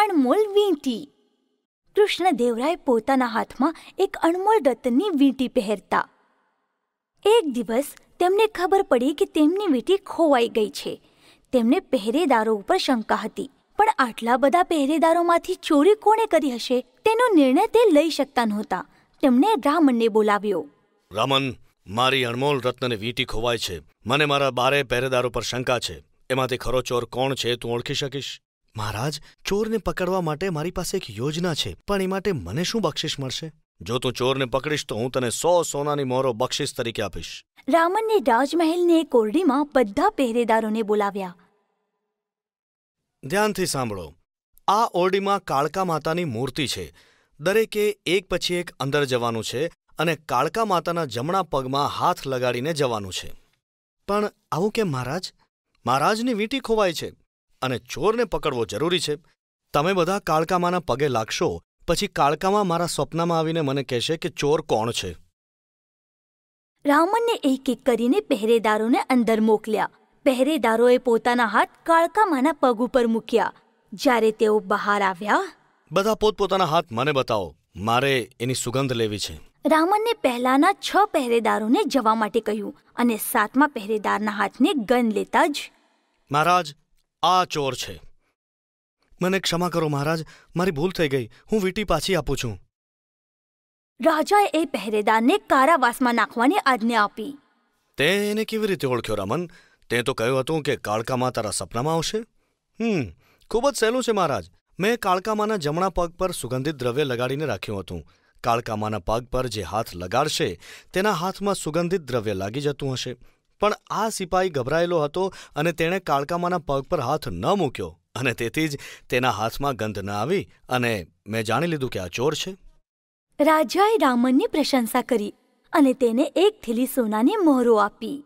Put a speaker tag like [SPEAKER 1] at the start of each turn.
[SPEAKER 1] અણમોલ વીંટી કૃષ્ણદેવરાય પોતાના હાથમાં એક અણમોલ રત્નની વીંટી પહેરતા એક દિવસ તેમને ખબર પડી કે તેમની વીંટી ખોવાઈ ગઈ છે તેમને પહેરેદારો ઉપર શંકા હતી પણ આટલા બધા પહેરેદારોમાંથી ચોરી કોણે કરી હશે તેનો નિર્ણય તે લઈ શકતા નહોતા તેમણે રામનને બોલાવ્યો
[SPEAKER 2] રામન મારી અણમોલ રત્નની વીંટી ખોવાય છે મને મારા બારે પહેરેદારો પર શંકા છે એમાંથી ખરો ચોર કોણ છે તું ઓળખી શકીશ મહારાજ ચોરને પકડવા માટે મારી પાસે એક યોજના છે પણ એ માટે મને શું બક્ષિસ મળશે જો તું ચોરને પકડીશ તો હું તને સો સોનાની મોરો બક્ષિસ તરીકે આપીશ રાવણને રાજમહેલની
[SPEAKER 1] ઓરડીમાં બધા પહેરેદારોને બોલાવ્યા
[SPEAKER 2] ધ્યાનથી સાંભળો આ ઓરડીમાં કાળકા માતાની મૂર્તિ છે દરેકે એક પછી એક અંદર જવાનું છે અને કાળકા માતાના જમણા પગમાં હાથ લગાડીને જવાનું છે પણ આવું કેમ મહારાજ મહારાજની વીંટી ખોવાય છે અને ચોરને પકડવો જરૂરી છે તમે બધા કાળકામાના પગે લાગશો પછી કાળકામાં મારા સ્વપ્નમાં આવીને મને કહેશે કે ચોર કોણ છે
[SPEAKER 1] રાવણને એક એક કરીને પહેરેદારોને અંદર મોકલ્યા પહેરેદારોએ પોતાના હાથ કાળકામાના પગ ઉપર મૂક્યા જ્યારે તેઓ બહાર આવ્યા
[SPEAKER 2] બધા પોતપોતાના હાથ મને બતાવો મારે એની સુગંધ લેવી છે
[SPEAKER 1] રામનને પહેલાના છ પહેરેદારોને જવા માટે કહ્યું અને સાતમા પહેરેદારના હાથને ગન લેતા જ
[SPEAKER 2] મહારાજ આ ચોર છે મને ક્ષમા કરો મહારાજ મારી ભૂલ થઈ ગઈ હું વીટી પાછી આપું છું
[SPEAKER 1] રાજાએ એ પહેરેદારને કારાવાસમાં નાખવાની આજ્ઞા આપી
[SPEAKER 2] તે એને કેવી રીતે ઓળખ્યો રમન તે તો કહ્યું હતું કે કાળકામાં તારા સપનામાં આવશે હમ ખૂબ જ સહેલું છે મહારાજ મેં કાળકામાના જમણા પગ પર સુગંધિત દ્રવ્ય લગાડીને રાખ્યું હતું કાળકામાના પગ પર જે હાથ લગાડશે તેના હાથમાં સુગંધિત દ્રવ્ય લાગી જતું હશે પણ આ સિપાહી ગભરાયેલો હતો અને તેણે કાળકામાના પગ પર હાથ ન મૂક્યો અને તેથી જ તેના હાથમાં ગંધ ન આવી અને મેં જાણી લીધું કે આ ચોર છે રાજાએ
[SPEAKER 1] રામનની પ્રશંસા કરી અને તેને એક થેલી સોનાની મોહરો આપી